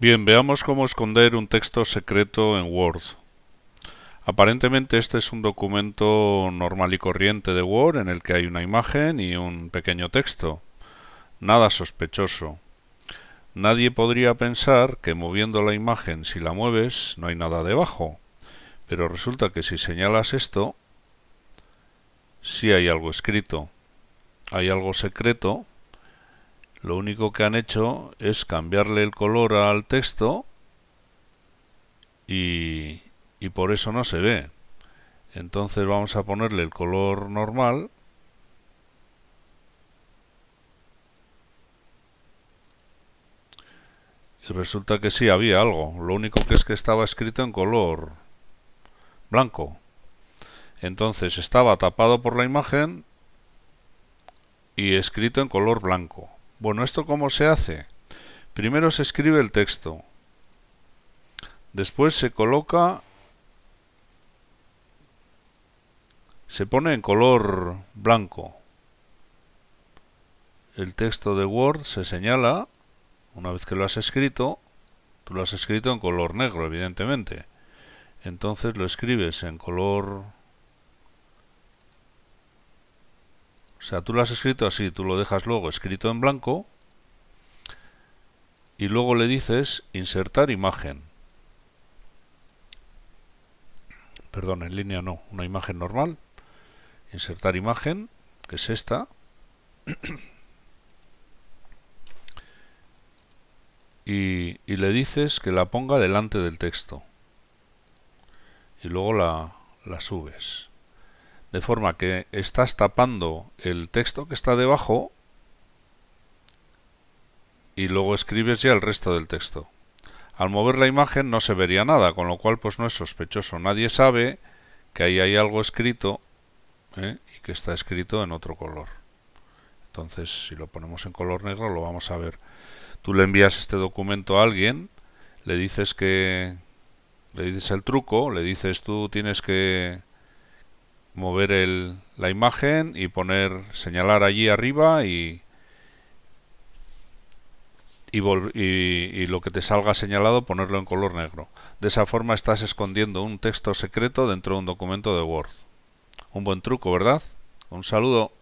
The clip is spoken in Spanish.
Bien, veamos cómo esconder un texto secreto en Word. Aparentemente este es un documento normal y corriente de Word en el que hay una imagen y un pequeño texto. Nada sospechoso. Nadie podría pensar que moviendo la imagen si la mueves no hay nada debajo. Pero resulta que si señalas esto, sí hay algo escrito. Hay algo secreto lo único que han hecho es cambiarle el color al texto y, por eso no se ve. Entonces vamos a ponerle el color normal. Y resulta que sí, había algo. Lo único que es que estaba escrito en color blanco. Entonces estaba tapado por la imagen y escrito en color blanco. Bueno, ¿esto cómo se hace? Primero se escribe el texto. Después se coloca... Se pone en color blanco. El texto de Word se señala, una vez que lo has escrito, tú lo has escrito en color negro, evidentemente. Entonces lo escribes en color O sea, tú lo has escrito así, tú lo dejas luego escrito en blanco y luego le dices insertar imagen. Perdón, en línea no, una imagen normal. Insertar imagen, que es esta. Y, le dices que la ponga delante del texto. Y luego la subes de forma que estás tapando el texto que está debajo y luego escribes ya el resto del texto. Al mover la imagen no se vería nada, con lo cual pues no es sospechoso. Nadie sabe que ahí hay algo escrito ¿eh? y que está escrito en otro color. Entonces, si lo ponemos en color negro, lo vamos a ver. Tú le envías este documento a alguien, le dices que le dices el truco, le dices tú tienes que mover la imagen y poner señalar allí arriba y y, y y, lo que te salga señalado ponerlo en color negro de esa forma estás escondiendo un texto secreto dentro de un documento de Word un buen truco verdad un saludo